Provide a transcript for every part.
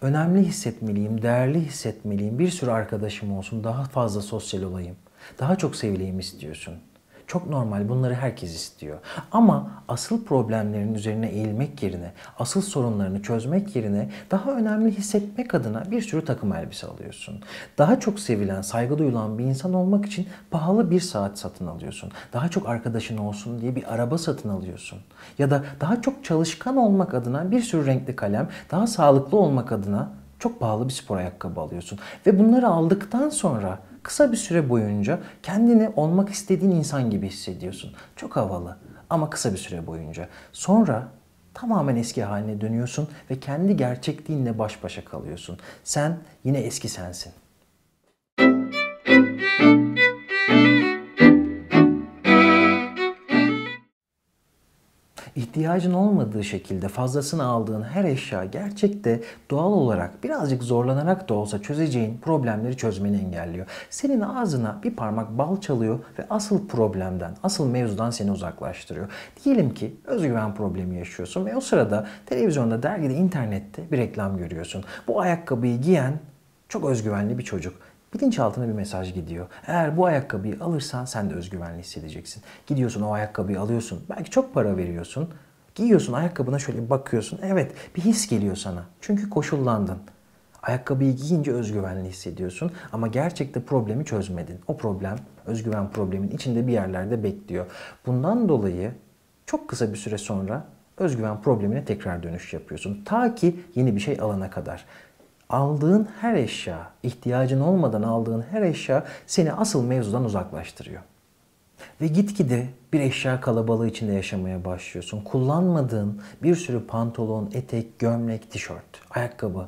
önemli hissetmeliyim, değerli hissetmeliyim, bir sürü arkadaşım olsun, daha fazla sosyal olayım, daha çok sevileyim istiyorsun. Çok normal bunları herkes istiyor. Ama asıl problemlerin üzerine eğilmek yerine, asıl sorunlarını çözmek yerine daha önemli hissetmek adına bir sürü takım elbise alıyorsun. Daha çok sevilen, saygı duyulan bir insan olmak için pahalı bir saat satın alıyorsun. Daha çok arkadaşın olsun diye bir araba satın alıyorsun. Ya da daha çok çalışkan olmak adına bir sürü renkli kalem, daha sağlıklı olmak adına çok pahalı bir spor ayakkabı alıyorsun. Ve bunları aldıktan sonra Kısa bir süre boyunca kendini olmak istediğin insan gibi hissediyorsun. Çok havalı ama kısa bir süre boyunca. Sonra tamamen eski haline dönüyorsun ve kendi gerçekliğinle baş başa kalıyorsun. Sen yine eski sensin. ihtiyacın olmadığı şekilde fazlasını aldığın her eşya gerçekte doğal olarak birazcık zorlanarak da olsa çözeceğin problemleri çözmeni engelliyor. Senin ağzına bir parmak bal çalıyor ve asıl problemden, asıl mevzudan seni uzaklaştırıyor. Diyelim ki özgüven problemi yaşıyorsun ve o sırada televizyonda, dergide, internette bir reklam görüyorsun. Bu ayakkabıyı giyen çok özgüvenli bir çocuk. Bilinçaltına bir mesaj gidiyor. Eğer bu ayakkabıyı alırsan sen de özgüvenli hissedeceksin. Gidiyorsun o ayakkabıyı alıyorsun. Belki çok para veriyorsun. Giyiyorsun ayakkabına şöyle bir bakıyorsun. Evet bir his geliyor sana. Çünkü koşullandın. Ayakkabıyı giyince özgüvenli hissediyorsun ama gerçekte problemi çözmedin. O problem özgüven problemin içinde bir yerlerde bekliyor. Bundan dolayı çok kısa bir süre sonra özgüven problemine tekrar dönüş yapıyorsun. Ta ki yeni bir şey alana kadar aldığın her eşya, ihtiyacın olmadan aldığın her eşya seni asıl mevzudan uzaklaştırıyor. Ve gitgide bir eşya kalabalığı içinde yaşamaya başlıyorsun. Kullanmadığın bir sürü pantolon, etek, gömlek, tişört, ayakkabı.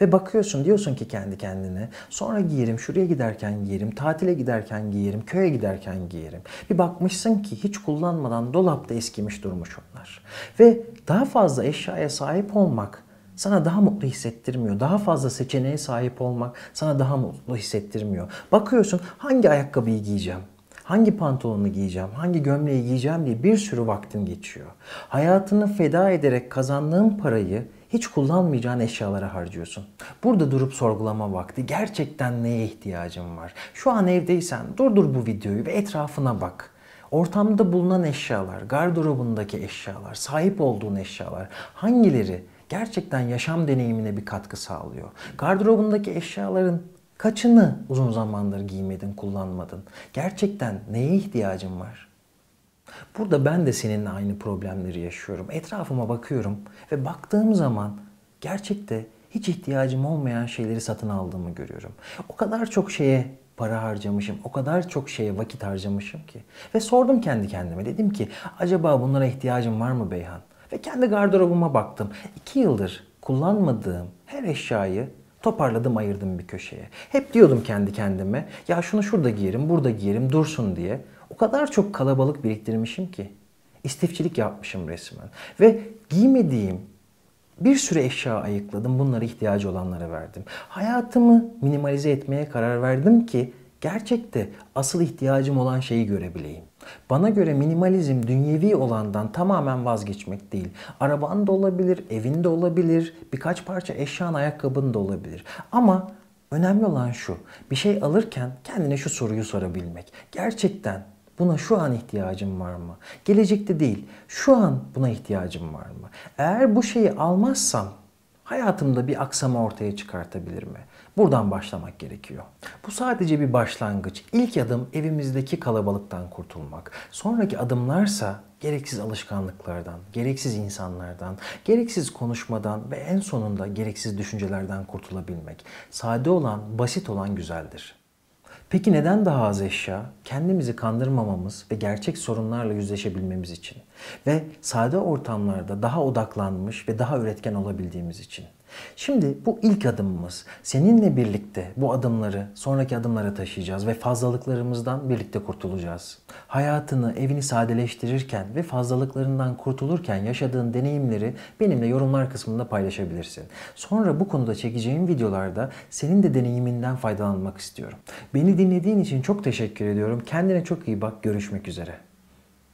Ve bakıyorsun diyorsun ki kendi kendine sonra giyerim, şuraya giderken giyerim, tatile giderken giyerim, köye giderken giyerim. Bir bakmışsın ki hiç kullanmadan dolapta eskimiş durmuş onlar. Ve daha fazla eşyaya sahip olmak sana daha mutlu hissettirmiyor. Daha fazla seçeneğe sahip olmak sana daha mutlu hissettirmiyor. Bakıyorsun hangi ayakkabıyı giyeceğim? Hangi pantolonu giyeceğim, hangi gömleği giyeceğim diye bir sürü vaktin geçiyor. Hayatını feda ederek kazandığın parayı hiç kullanmayacağın eşyalara harcıyorsun. Burada durup sorgulama vakti. Gerçekten neye ihtiyacın var? Şu an evdeysen durdur bu videoyu ve etrafına bak. Ortamda bulunan eşyalar, gardırobundaki eşyalar, sahip olduğun eşyalar hangileri gerçekten yaşam deneyimine bir katkı sağlıyor. Gardırobundaki eşyaların kaçını uzun zamandır giymedin, kullanmadın? Gerçekten neye ihtiyacın var? Burada ben de seninle aynı problemleri yaşıyorum. Etrafıma bakıyorum ve baktığım zaman gerçekte hiç ihtiyacım olmayan şeyleri satın aldığımı görüyorum. O kadar çok şeye para harcamışım, o kadar çok şeye vakit harcamışım ki. Ve sordum kendi kendime, dedim ki acaba bunlara ihtiyacım var mı Beyhan? ve kendi gardırobuma baktım. İki yıldır kullanmadığım her eşyayı toparladım ayırdım bir köşeye. Hep diyordum kendi kendime ya şunu şurada giyerim burada giyerim dursun diye. O kadar çok kalabalık biriktirmişim ki. İstifçilik yapmışım resmen. Ve giymediğim bir sürü eşya ayıkladım. bunları ihtiyacı olanlara verdim. Hayatımı minimalize etmeye karar verdim ki gerçekte asıl ihtiyacım olan şeyi görebileyim. Bana göre minimalizm dünyevi olandan tamamen vazgeçmek değil. Araban da olabilir, evin de olabilir, birkaç parça eşyan, ayakkabın da olabilir. Ama önemli olan şu, bir şey alırken kendine şu soruyu sorabilmek. Gerçekten Buna şu an ihtiyacım var mı? Gelecekte değil, şu an buna ihtiyacım var mı? Eğer bu şeyi almazsam hayatımda bir aksama ortaya çıkartabilir mi? Buradan başlamak gerekiyor. Bu sadece bir başlangıç. İlk adım evimizdeki kalabalıktan kurtulmak. Sonraki adımlarsa gereksiz alışkanlıklardan, gereksiz insanlardan, gereksiz konuşmadan ve en sonunda gereksiz düşüncelerden kurtulabilmek. Sade olan, basit olan güzeldir. Peki neden daha az eşya? Kendimizi kandırmamamız ve gerçek sorunlarla yüzleşebilmemiz için ve sade ortamlarda daha odaklanmış ve daha üretken olabildiğimiz için. Şimdi bu ilk adımımız. Seninle birlikte bu adımları sonraki adımlara taşıyacağız ve fazlalıklarımızdan birlikte kurtulacağız. Hayatını, evini sadeleştirirken ve fazlalıklarından kurtulurken yaşadığın deneyimleri benimle yorumlar kısmında paylaşabilirsin. Sonra bu konuda çekeceğim videolarda senin de deneyiminden faydalanmak istiyorum. Beni dinlediğin için çok teşekkür ediyorum. Kendine çok iyi bak. Görüşmek üzere.